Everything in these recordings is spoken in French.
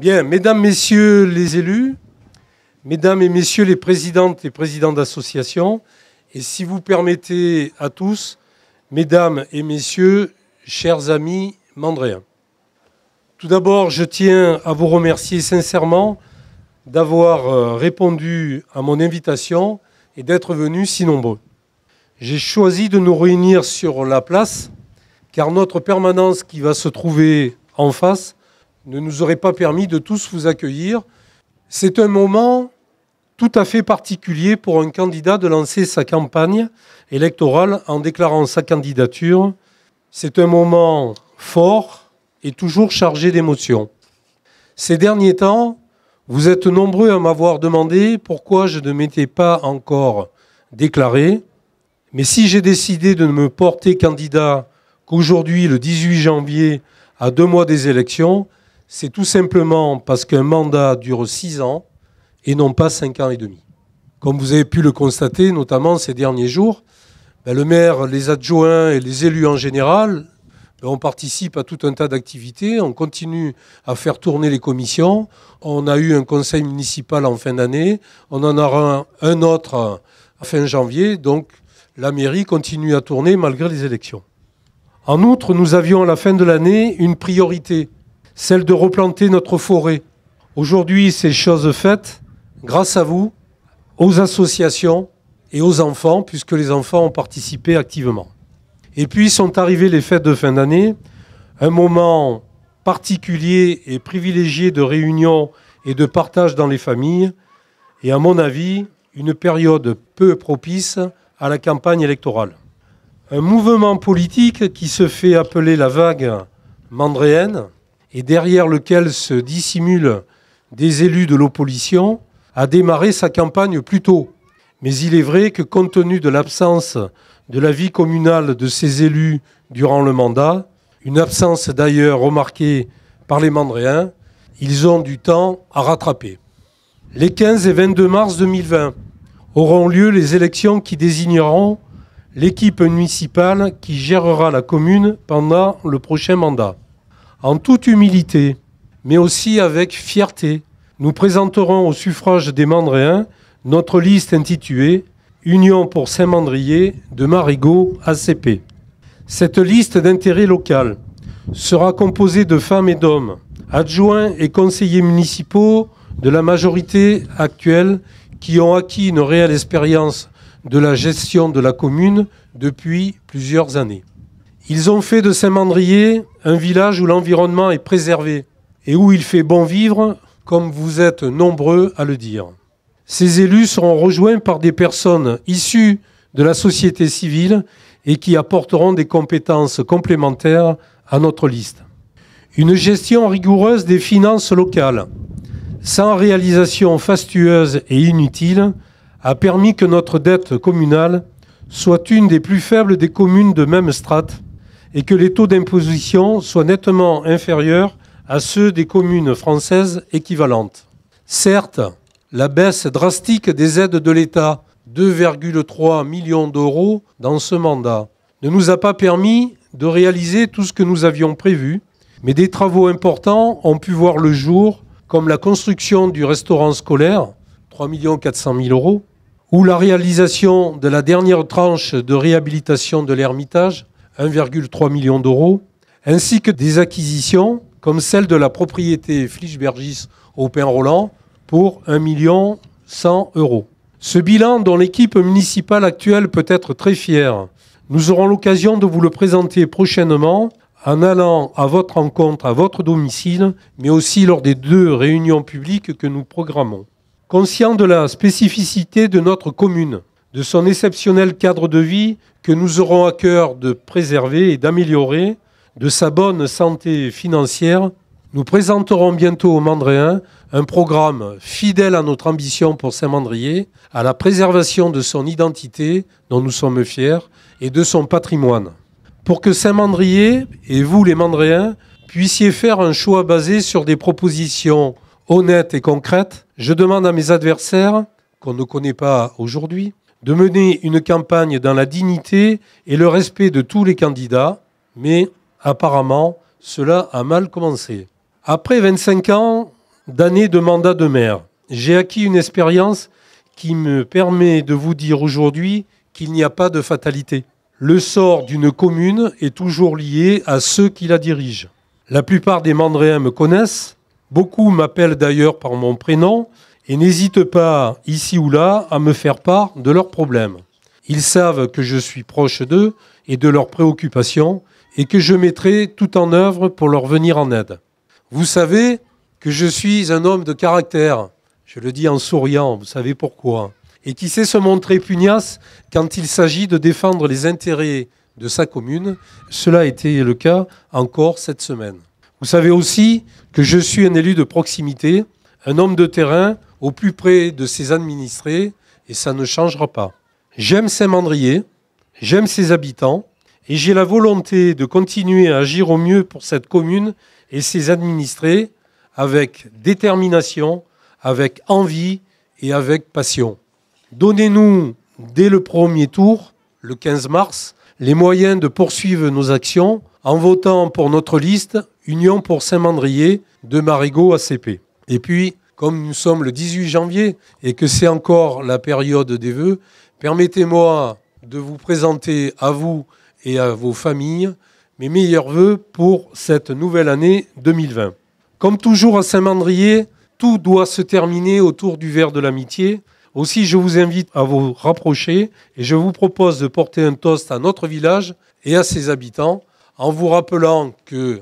Bien, mesdames, messieurs les élus, mesdames et messieurs les présidentes et présidents d'associations, et si vous permettez à tous, mesdames et messieurs, chers amis mandréens. Tout d'abord, je tiens à vous remercier sincèrement d'avoir euh, répondu à mon invitation et d'être venus si nombreux. J'ai choisi de nous réunir sur la place, car notre permanence qui va se trouver en face ne nous aurait pas permis de tous vous accueillir. C'est un moment tout à fait particulier pour un candidat de lancer sa campagne électorale en déclarant sa candidature. C'est un moment fort et toujours chargé d'émotions. Ces derniers temps, vous êtes nombreux à m'avoir demandé pourquoi je ne m'étais pas encore déclaré. Mais si j'ai décidé de ne me porter candidat qu'aujourd'hui, le 18 janvier, à deux mois des élections, c'est tout simplement parce qu'un mandat dure six ans et non pas cinq ans et demi. Comme vous avez pu le constater, notamment ces derniers jours, ben, le maire, les adjoints et les élus en général, ben, on participe à tout un tas d'activités, on continue à faire tourner les commissions. On a eu un conseil municipal en fin d'année, on en aura un, autre à fin janvier, donc la mairie continue à tourner malgré les élections. En outre, nous avions à la fin de l'année une priorité celle de replanter notre forêt. Aujourd'hui, c'est chose faite grâce à vous, aux associations et aux enfants, puisque les enfants ont participé activement. Et puis sont arrivées les fêtes de fin d'année, un moment particulier et privilégié de réunion et de partage dans les familles, et à mon avis, une période peu propice à la campagne électorale. Un mouvement politique qui se fait appeler la vague mandréenne, et derrière lequel se dissimulent des élus de l'opposition, a démarré sa campagne plus tôt. Mais il est vrai que compte tenu de l'absence de la vie communale de ces élus durant le mandat, une absence d'ailleurs remarquée par les Mandréens, ils ont du temps à rattraper. Les 15 et 22 mars 2020 auront lieu les élections qui désigneront l'équipe municipale qui gérera la commune pendant le prochain mandat en toute humilité, mais aussi avec fierté. Nous présenterons au suffrage des Mandréens notre liste intitulée Union pour Saint-Mandrier de Marigot ACP. Cette liste d'intérêt local sera composée de femmes et d'hommes, adjoints et conseillers municipaux de la majorité actuelle qui ont acquis une réelle expérience de la gestion de la commune depuis plusieurs années. Ils ont fait de Saint-Mandrier un village où l'environnement est préservé et où il fait bon vivre, comme vous êtes nombreux à le dire. Ces élus seront rejoints par des personnes issues de la société civile et qui apporteront des compétences complémentaires à notre liste. Une gestion rigoureuse des finances locales, sans réalisation fastueuse et inutile, a permis que notre dette communale soit une des plus faibles des communes de même strate et que les taux d'imposition soient nettement inférieurs à ceux des communes françaises équivalentes. Certes, la baisse drastique des aides de l'État, 2,3 millions d'euros dans ce mandat, ne nous a pas permis de réaliser tout ce que nous avions prévu, mais des travaux importants ont pu voir le jour, comme la construction du restaurant scolaire, 3 400 000 euros, ou la réalisation de la dernière tranche de réhabilitation de l'Ermitage, 1,3 million d'euros, ainsi que des acquisitions comme celle de la propriété Flichbergis au pain roland pour 1 million 100 euros. Ce bilan dont l'équipe municipale actuelle peut être très fière, nous aurons l'occasion de vous le présenter prochainement en allant à votre rencontre à votre domicile, mais aussi lors des deux réunions publiques que nous programmons. Conscient de la spécificité de notre commune, de son exceptionnel cadre de vie que nous aurons à cœur de préserver et d'améliorer, de sa bonne santé financière, nous présenterons bientôt aux Mandréens un programme fidèle à notre ambition pour Saint-Mandrier, à la préservation de son identité, dont nous sommes fiers, et de son patrimoine. Pour que Saint-Mandrier et vous, les Mandréens, puissiez faire un choix basé sur des propositions honnêtes et concrètes, je demande à mes adversaires, qu'on ne connaît pas aujourd'hui, de mener une campagne dans la dignité et le respect de tous les candidats, mais apparemment, cela a mal commencé. Après 25 ans d'années de mandat de maire, j'ai acquis une expérience qui me permet de vous dire aujourd'hui qu'il n'y a pas de fatalité. Le sort d'une commune est toujours lié à ceux qui la dirigent. La plupart des Mandréens me connaissent, beaucoup m'appellent d'ailleurs par mon prénom, et n'hésitent pas, ici ou là, à me faire part de leurs problèmes. Ils savent que je suis proche d'eux et de leurs préoccupations et que je mettrai tout en œuvre pour leur venir en aide. Vous savez que je suis un homme de caractère, je le dis en souriant, vous savez pourquoi, et qui sait se montrer pugnace quand il s'agit de défendre les intérêts de sa commune. Cela a été le cas encore cette semaine. Vous savez aussi que je suis un élu de proximité, un homme de terrain au plus près de ses administrés et ça ne changera pas. J'aime Saint-Mandrier, j'aime ses habitants et j'ai la volonté de continuer à agir au mieux pour cette commune et ses administrés avec détermination, avec envie et avec passion. Donnez-nous dès le premier tour, le 15 mars, les moyens de poursuivre nos actions en votant pour notre liste Union pour Saint-Mandrier de Marigot ACP. Et puis, comme nous sommes le 18 janvier et que c'est encore la période des vœux, permettez-moi de vous présenter à vous et à vos familles mes meilleurs vœux pour cette nouvelle année 2020. Comme toujours à Saint-Mandrier, tout doit se terminer autour du verre de l'amitié. Aussi, je vous invite à vous rapprocher et je vous propose de porter un toast à notre village et à ses habitants en vous rappelant que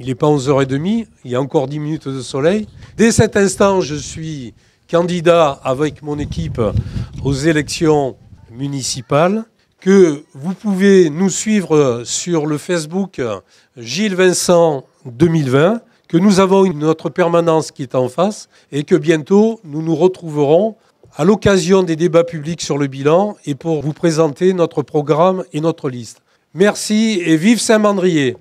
il n'est pas 11h30, il y a encore 10 minutes de soleil. Dès cet instant, je suis candidat avec mon équipe aux élections municipales, que vous pouvez nous suivre sur le Facebook Gilles Vincent 2020, que nous avons notre permanence qui est en face et que bientôt nous nous retrouverons à l'occasion des débats publics sur le bilan et pour vous présenter notre programme et notre liste. Merci et vive Saint-Mandrier